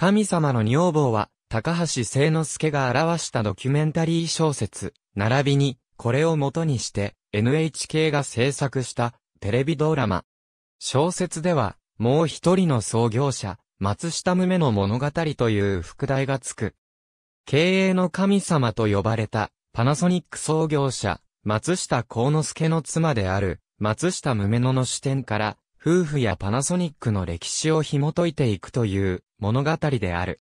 神様の女房は、高橋聖之助が表したドキュメンタリー小説、並びに、これを元にして、NHK が制作したテレビドラマ。小説では、もう一人の創業者、松下夢の物語という副題がつく。経営の神様と呼ばれた、パナソニック創業者、松下幸之助の妻である、松下夢のの視点から、夫婦やパナソニックの歴史を紐解いていくという物語である。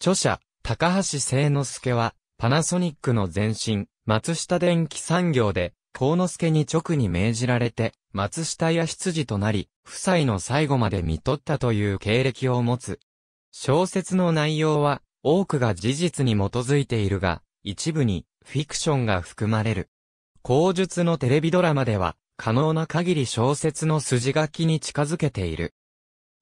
著者、高橋聖之助は、パナソニックの前身、松下電機産業で、幸之助に直に命じられて、松下屋執事となり、夫妻の最後まで見取ったという経歴を持つ。小説の内容は、多くが事実に基づいているが、一部に、フィクションが含まれる。口述のテレビドラマでは、可能な限り小説の筋書きに近づけている。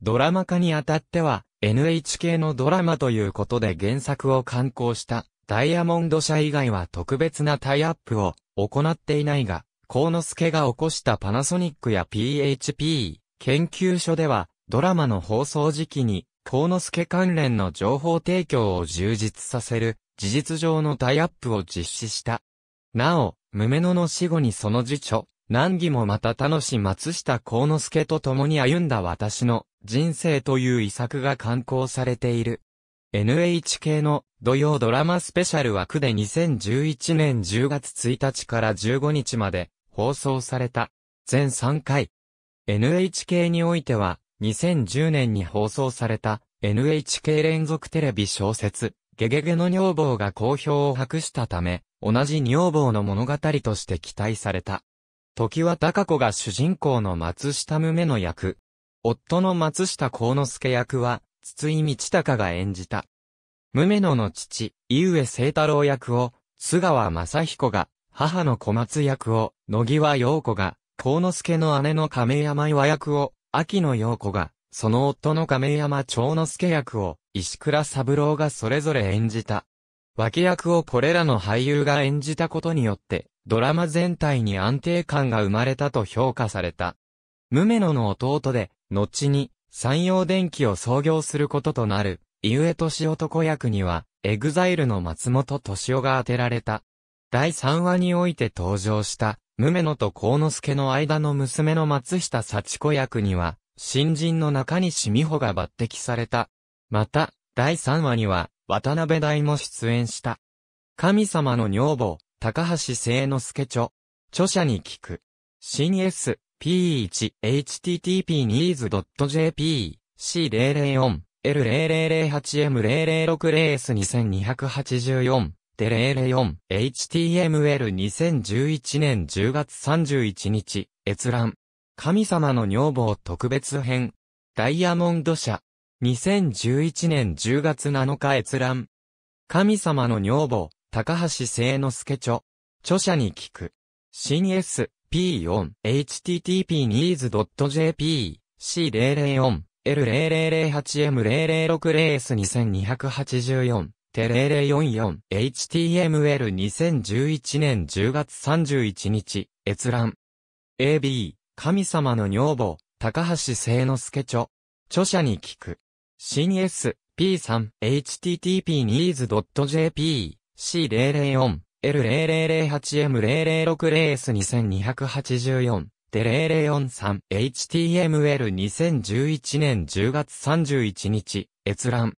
ドラマ化にあたっては、NHK のドラマということで原作を刊行したダイヤモンド社以外は特別なタイアップを行っていないが、河之助が起こしたパナソニックや PHP 研究所では、ドラマの放送時期に河之助関連の情報提供を充実させる事実上のタイアップを実施した。なお、無野の死後にその辞書、難儀もまた楽し松下幸之助と共に歩んだ私の人生という遺作が刊行されている。NHK の土曜ドラマスペシャル枠で2011年10月1日から15日まで放送された。全3回。NHK においては2010年に放送された NHK 連続テレビ小説ゲゲゲの女房が好評を博したため同じ女房の物語として期待された。時は高子が主人公の松下夢の役。夫の松下幸之助役は、筒井道隆が演じた。夢野の父、井上聖太郎役を、津川正彦が、母の小松役を、野際陽子が、幸之助の姉の亀山岩役を、秋野陽子が、その夫の亀山長之助役を、石倉三郎がそれぞれ演じた。脇役をこれらの俳優が演じたことによって、ドラマ全体に安定感が生まれたと評価された。ムメノの弟で、後に、山陽電機を創業することとなる、井上敏男役には、エグザイルの松本敏夫が当てられた。第3話において登場した、ムメノと幸之助の間の娘の松下幸子役には、新人の中西美穂が抜擢された。また、第3話には、渡辺大も出演した。神様の女房、高橋聖之助著。著者に聞く。新 S、P1、http://needs.jp、C004、L0008M006S2284、で004、HTML2011 年10月31日、閲覧。神様の女房特別編。ダイヤモンド社。2011年10月7日閲覧。神様の女房。高橋聖之助著。著者に聞く。新 SP4、http://needs.jp、C004、l 0 0 0 m 0 0 6 0 s 2 2 8 4て0044、HTML2011 年10月31日、閲覧。AB、神様の女房、高橋聖之助著。著者に聞く。新 SP3、http://needs.jp、C004、L0008M0060S2284 で0043、HTML2011 年10月31日、閲覧。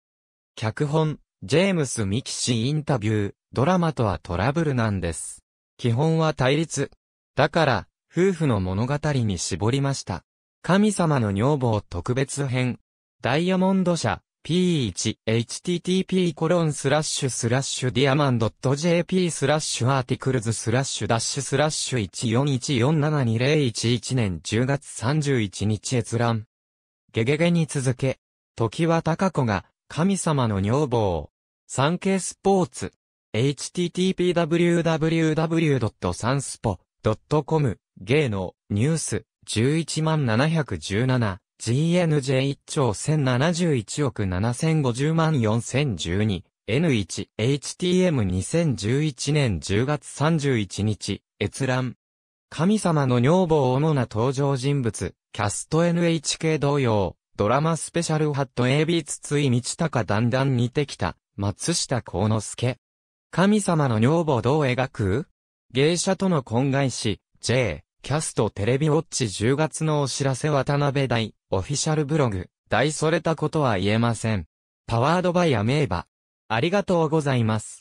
脚本、ジェームス・ミキシインタビュー、ドラマとはトラブルなんです。基本は対立。だから、夫婦の物語に絞りました。神様の女房特別編。ダイヤモンド社、p1http コロンスラッシュスラッシュディアマンド .jp スラッシュアーティクルズスラッシュダッシュスラッシュ1414720111年10月31日閲覧。ゲゲゲに続け、時は高子が神様の女房。産経スポーツ。http://www.sanspo.com 芸能ニュース11717 GNJ1 兆1071億7050万4012 N1 HTM2011 年10月31日閲覧神様の女房主な登場人物キャスト NHK 同様ドラマスペシャルハット AB 筒井道隆だんだん似てきた松下幸之助神様の女房どう描く芸者との懇願し J キャストテレビウォッチ10月のお知らせ渡辺大、オフィシャルブログ、大それたことは言えません。パワードバイアメーバ。ありがとうございます。